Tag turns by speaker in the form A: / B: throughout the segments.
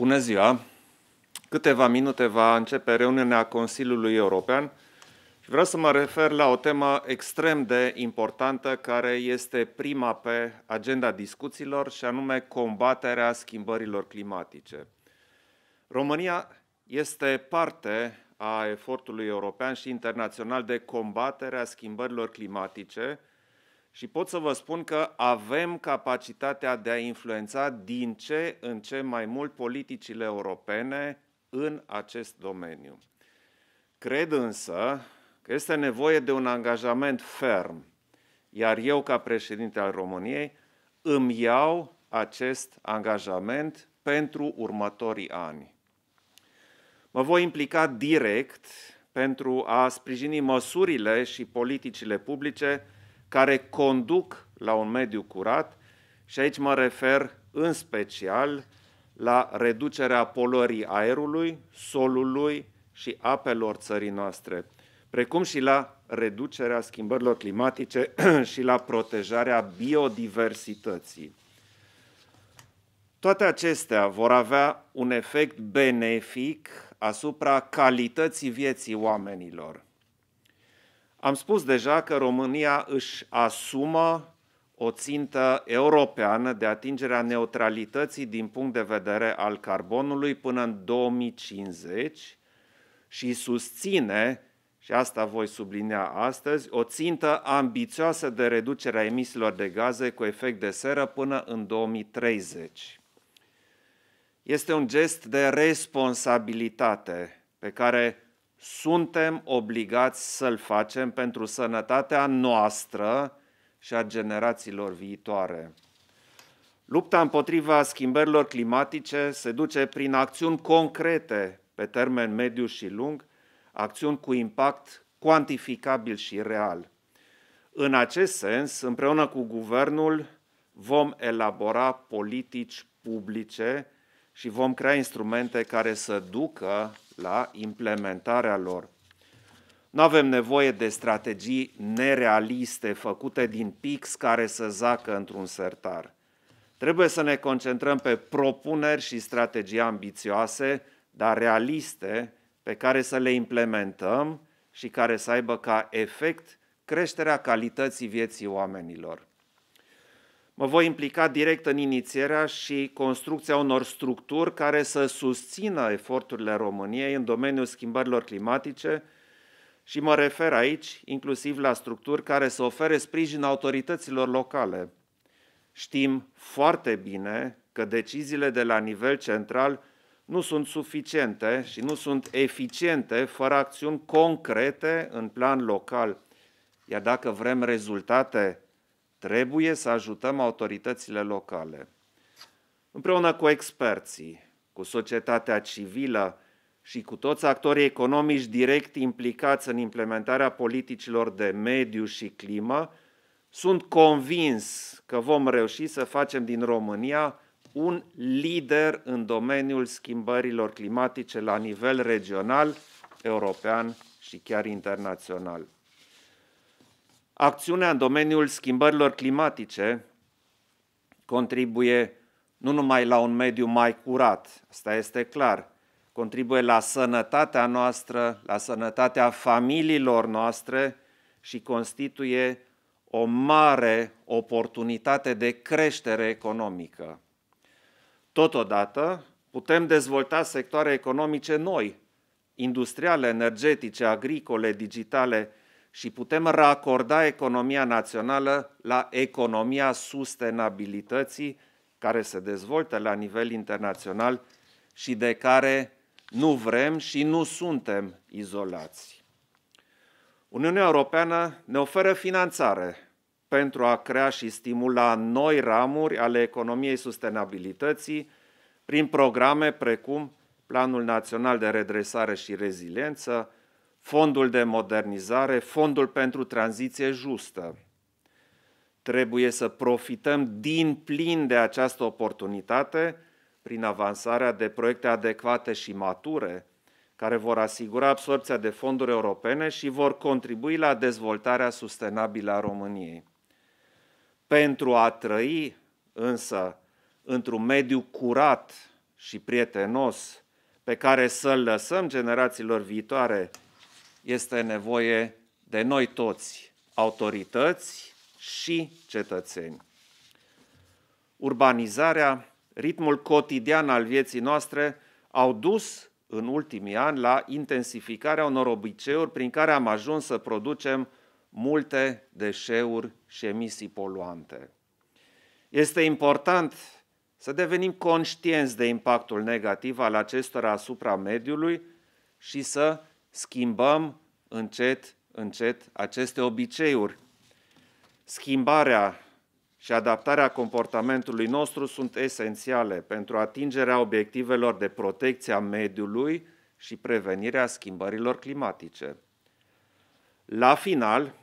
A: Bună ziua! Câteva minute va începe reuniunea Consiliului European și vreau să mă refer la o temă extrem de importantă care este prima pe agenda discuțiilor și anume combaterea schimbărilor climatice. România este parte a efortului european și internațional de combaterea schimbărilor climatice – și pot să vă spun că avem capacitatea de a influența din ce în ce mai mult politicile europene în acest domeniu. Cred însă că este nevoie de un angajament ferm, iar eu, ca președinte al României, îmi iau acest angajament pentru următorii ani. Mă voi implica direct pentru a sprijini măsurile și politicile publice care conduc la un mediu curat și aici mă refer în special la reducerea poluării aerului, solului și apelor țării noastre, precum și la reducerea schimbărilor climatice și la protejarea biodiversității. Toate acestea vor avea un efect benefic asupra calității vieții oamenilor. Am spus deja că România își asumă o țintă europeană de atingerea neutralității din punct de vedere al carbonului până în 2050 și susține, și asta voi sublinea astăzi, o țintă ambițioasă de reducere a emisiilor de gaze cu efect de seră până în 2030. Este un gest de responsabilitate pe care suntem obligați să-l facem pentru sănătatea noastră și a generațiilor viitoare. Lupta împotriva schimbărilor climatice se duce prin acțiuni concrete pe termen mediu și lung, acțiuni cu impact cuantificabil și real. În acest sens, împreună cu guvernul, vom elabora politici publice și vom crea instrumente care să ducă la implementarea lor. Nu avem nevoie de strategii nerealiste făcute din pix care să zacă într-un sertar. Trebuie să ne concentrăm pe propuneri și strategii ambițioase, dar realiste, pe care să le implementăm și care să aibă ca efect creșterea calității vieții oamenilor mă voi implica direct în inițierea și construcția unor structuri care să susțină eforturile României în domeniul schimbărilor climatice și mă refer aici inclusiv la structuri care să ofere sprijin autorităților locale. Știm foarte bine că deciziile de la nivel central nu sunt suficiente și nu sunt eficiente fără acțiuni concrete în plan local. Iar dacă vrem rezultate Trebuie să ajutăm autoritățile locale. Împreună cu experții, cu societatea civilă și cu toți actorii economici direct implicați în implementarea politicilor de mediu și climă, sunt convins că vom reuși să facem din România un lider în domeniul schimbărilor climatice la nivel regional, european și chiar internațional. Acțiunea în domeniul schimbărilor climatice contribuie nu numai la un mediu mai curat, asta este clar, contribuie la sănătatea noastră, la sănătatea familiilor noastre și constituie o mare oportunitate de creștere economică. Totodată, putem dezvolta sectoare economice noi, industriale, energetice, agricole, digitale, și putem racorda economia națională la economia sustenabilității care se dezvoltă la nivel internațional și de care nu vrem și nu suntem izolați. Uniunea Europeană ne oferă finanțare pentru a crea și stimula noi ramuri ale economiei sustenabilității prin programe precum Planul Național de Redresare și Reziliență, fondul de modernizare, fondul pentru tranziție justă. Trebuie să profităm din plin de această oportunitate prin avansarea de proiecte adecvate și mature, care vor asigura absorpția de fonduri europene și vor contribui la dezvoltarea sustenabilă a României. Pentru a trăi, însă, într-un mediu curat și prietenos, pe care să-l lăsăm generațiilor viitoare este nevoie de noi toți, autorități și cetățeni. Urbanizarea, ritmul cotidian al vieții noastre au dus în ultimii ani la intensificarea unor obiceiuri prin care am ajuns să producem multe deșeuri și emisii poluante. Este important să devenim conștienți de impactul negativ al acestora asupra mediului și să schimbăm încet, încet aceste obiceiuri. Schimbarea și adaptarea comportamentului nostru sunt esențiale pentru atingerea obiectivelor de protecție a mediului și prevenirea schimbărilor climatice. La final,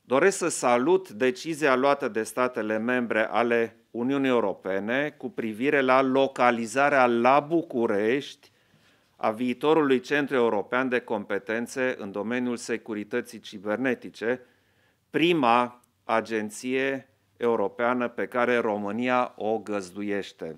A: doresc să salut decizia luată de statele membre ale Uniunii Europene cu privire la localizarea la București a viitorului Centru European de Competențe în domeniul securității cibernetice, prima agenție europeană pe care România o găzduiește.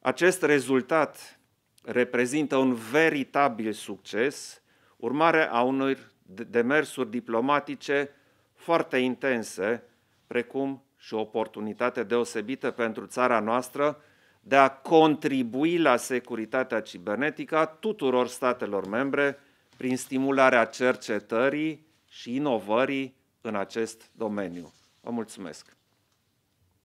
A: Acest rezultat reprezintă un veritabil succes, urmare a unor demersuri diplomatice foarte intense, precum și o oportunitate deosebită pentru țara noastră de a contribui la securitatea cibernetică a tuturor statelor membre prin stimularea cercetării și inovării în acest domeniu. Vă mulțumesc!